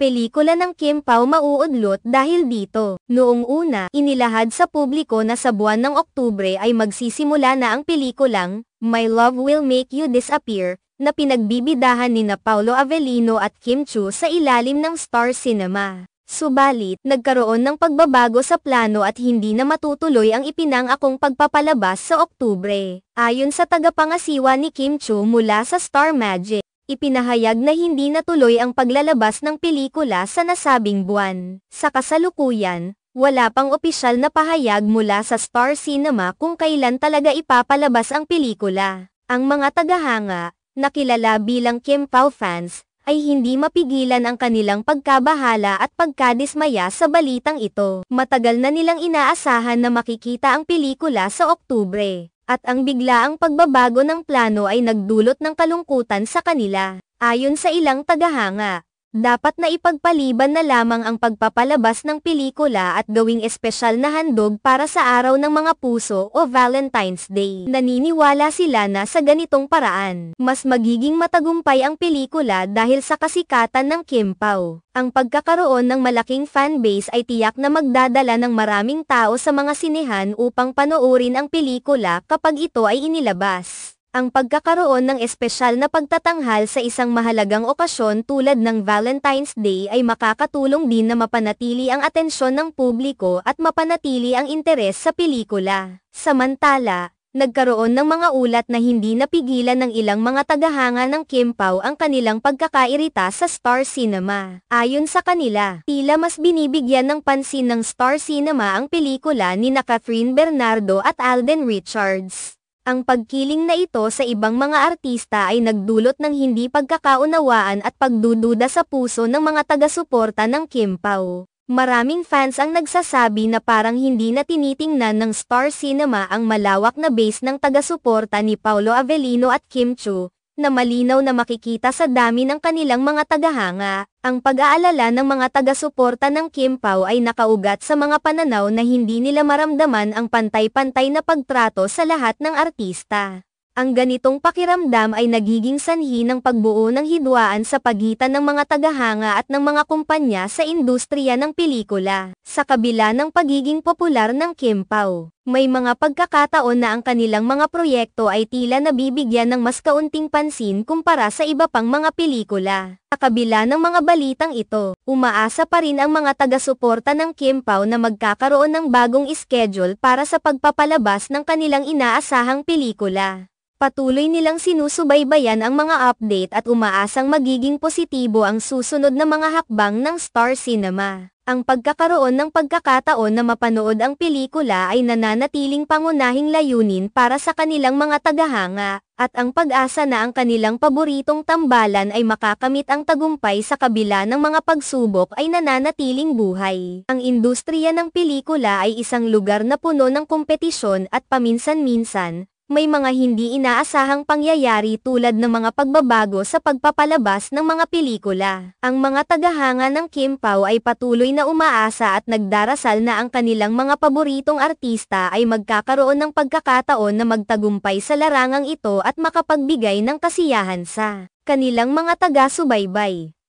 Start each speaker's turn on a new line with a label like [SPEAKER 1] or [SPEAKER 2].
[SPEAKER 1] pelikula ng Kim Pao mauudlot dahil dito. Noong una, inilahad sa publiko na sa buwan ng Oktubre ay magsisimula na ang pelikulang My Love Will Make You Disappear na pinagbibidahan ni na Paolo Avellino at Kim Chu sa ilalim ng Star Cinema. Subalit, nagkaroon ng pagbabago sa plano at hindi na matutuloy ang ipinangakong pagpapalabas sa Oktubre. Ayon sa tagapangasiwa ni Kim Chu mula sa Star Magic, ipinahayag na hindi natuloy ang paglalabas ng pelikula sa nasabing buwan. Sa kasalukuyan, wala pang opisyal na pahayag mula sa Star Cinema kung kailan talaga ipapalabas ang pelikula. Ang mga tagahanga, nakilala bilang Kim Pao fans, ay hindi mapigilan ang kanilang pagkabahala at pagkadismaya sa balitang ito. Matagal na nilang inaasahan na makikita ang pelikula sa Oktubre at ang biglaang pagbabago ng plano ay nagdulot ng kalungkutan sa kanila, ayon sa ilang tagahanga. Dapat na ipagpaliban na lamang ang pagpapalabas ng pelikula at gawing espesyal na handog para sa araw ng mga puso o Valentine's Day. Naniniwala sila na sa ganitong paraan, mas magiging matagumpay ang pelikula dahil sa kasikatan ng Kim Pao. Ang pagkakaroon ng malaking fanbase ay tiyak na magdadala ng maraming tao sa mga sinehan upang panoorin ang pelikula kapag ito ay inilabas. Ang pagkakaroon ng espesyal na pagtatanghal sa isang mahalagang okasyon tulad ng Valentine's Day ay makakatulong din na mapanatili ang atensyon ng publiko at mapanatili ang interes sa pelikula. Samantala, nagkaroon ng mga ulat na hindi napigilan ng ilang mga tagahanga ng Kim ang kanilang pagkakairita sa Star Cinema. Ayon sa kanila, tila mas binibigyan ng pansin ng Star Cinema ang pelikula ni na Catherine Bernardo at Alden Richards. Ang pagkiling na ito sa ibang mga artista ay nagdulot ng hindi pagkakaunawaan at pagdududa sa puso ng mga taga-suporta ng Kim Pao. Maraming fans ang nagsasabi na parang hindi na tinitingnan ng Star Cinema ang malawak na base ng taga-suporta ni Paolo Avellino at Kim Chu, na malinaw na makikita sa dami ng kanilang mga tagahanga, ang pag-aalala ng mga taga-suporta ng Kim Pao ay nakaugat sa mga pananaw na hindi nila maramdaman ang pantay-pantay na pagtrato sa lahat ng artista. Ang ganitong pakiramdam ay nagiging sanhi ng pagbuo ng hidwaan sa pagitan ng mga tagahanga at ng mga kumpanya sa industriya ng pelikula. Sa kabila ng pagiging popular ng Kim Pao, may mga pagkakataon na ang kanilang mga proyekto ay tila nabibigyan ng mas kaunting pansin kumpara sa iba pang mga pelikula. Sa kabila ng mga balitang ito, umaasa pa rin ang mga taga-suporta ng Kim Pao na magkakaroon ng bagong schedule para sa pagpapalabas ng kanilang inaasahang pelikula. Patuloy nilang sinusubaybayan ang mga update at umaasang magiging positibo ang susunod na mga hakbang ng Star Cinema. Ang pagkakaroon ng pagkakataon na mapanood ang pelikula ay nananatiling pangunahing layunin para sa kanilang mga tagahanga, at ang pag-asa na ang kanilang paboritong tambalan ay makakamit ang tagumpay sa kabila ng mga pagsubok ay nananatiling buhay. Ang industriya ng pelikula ay isang lugar na puno ng kompetisyon at paminsan-minsan, may mga hindi inaasahang pangyayari tulad ng mga pagbabago sa pagpapalabas ng mga pelikula. Ang mga tagahanga ng Kim Pao ay patuloy na umaasa at nagdarasal na ang kanilang mga paboritong artista ay magkakaroon ng pagkakataon na magtagumpay sa larangang ito at makapagbigay ng kasiyahan sa kanilang mga taga-subaybay.